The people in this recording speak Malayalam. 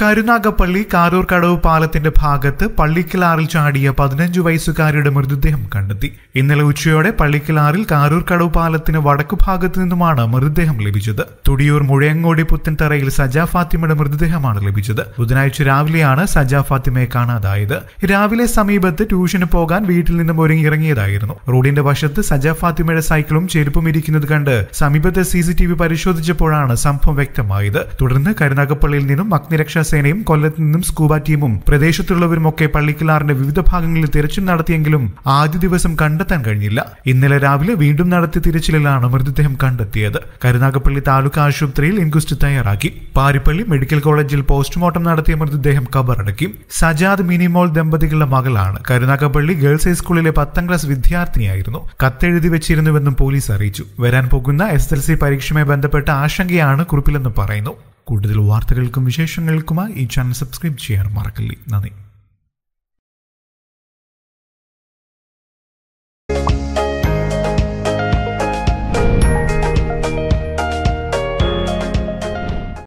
കരുനാഗപ്പള്ളി കടവ് പാലത്തിന്റെ ഭാഗത്ത് പള്ളിക്കിലാറിൽ ചാടിയ പതിനഞ്ചു വയസ്സുകാരിയുടെ മൃതദേഹം കണ്ടെത്തി ഇന്നലെ ഉച്ചയോടെ പള്ളിക്കിലാറിൽ കടവ് പാലത്തിന് വടക്കു ഭാഗത്തു നിന്നുമാണ് മൃതദേഹം ലഭിച്ചത് തുടിയൂർ മുഴയങ്ങോടി പുത്തൻതറയിൽ സജാ ഫാത്തിമയുടെ മൃതദേഹമാണ് ലഭിച്ചത് ബുധനാഴ്ച രാവിലെയാണ് സജാ ഫാത്തിമയെ കാണാതായത് രാവിലെ സമീപത്ത് ട്യൂഷന് പോകാൻ വീട്ടിൽ നിന്നും ഒരുങ്ങി ഇറങ്ങിയതായിരുന്നു റോഡിന്റെ വശത്ത് സജാ ഫാത്തിമയുടെ സൈക്കിളും ചെരുപ്പും ഇരിക്കുന്നത് കണ്ട് സമീപത്തെ സി പരിശോധിച്ചപ്പോഴാണ് സംഭവം വ്യക്തമായത് തുടർന്ന് കരുനാഗപ്പള്ളിയിൽ നിന്നും അഗ്നിരക്ഷാ സേനയും കൊല്ലത്ത് നിന്നും സ്കൂബ ടീമും പ്രദേശത്തുള്ളവരുമൊക്കെ പള്ളിക്കിലാറിന്റെ വിവിധ ഭാഗങ്ങളിൽ തിരച്ചിൽ നടത്തിയെങ്കിലും ആദ്യ ദിവസം കണ്ടെത്താൻ കഴിഞ്ഞില്ല ഇന്നലെ രാവിലെ വീണ്ടും നടത്തിയ തിരച്ചിലിലാണ് മൃതദേഹം കണ്ടെത്തിയത് കരുനാഗപ്പള്ളി താലൂക്ക് ആശുപത്രിയിൽ ഇൻക്വസ്റ്റ് തയ്യാറാക്കി പാരിപ്പള്ളി മെഡിക്കൽ കോളേജിൽ പോസ്റ്റ്മോർട്ടം നടത്തിയ മൃതദേഹം കബറടക്കി സജാദ് മിനിമോൾ ദമ്പതികളുടെ മകളാണ് കരുനാഗപ്പള്ളി ഗേൾസ് ഹൈസ്കൂളിലെ പത്താം ക്ലാസ് വിദ്യാർത്ഥിനിയായിരുന്നു കത്തെഴുതി വെച്ചിരുന്നുവെന്നും പോലീസ് അറിയിച്ചു വരാൻ പോകുന്ന എസ് എൽ സി പരീക്ഷയുമായി ബന്ധപ്പെട്ട ആശങ്കയാണ് കുറിപ്പിലെന്ന് പറയുന്നു കൂടുതൽ വാർത്തകൾക്കും വിശേഷങ്ങൾക്കുമായി ഈ ചാനൽ സബ്സ്ക്രൈബ് ചെയ്യാൻ മറക്കല്ലേ നന്ദി